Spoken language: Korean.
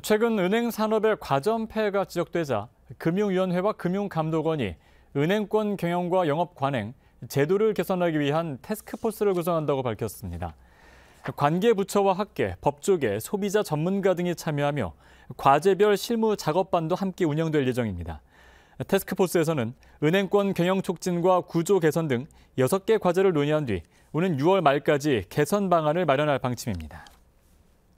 최근 은행 산업의 과점폐가 해 지적되자 금융위원회와 금융감독원이 은행권 경영과 영업 관행, 제도를 개선하기 위한 테스크포스를 구성한다고 밝혔습니다. 관계 부처와 학계, 법조계, 소비자 전문가 등이 참여하며 과제별 실무 작업반도 함께 운영될 예정입니다. 테스크포스에서는 은행권 경영 촉진과 구조 개선 등 6개 과제를 논의한 뒤 오는 6월 말까지 개선 방안을 마련할 방침입니다.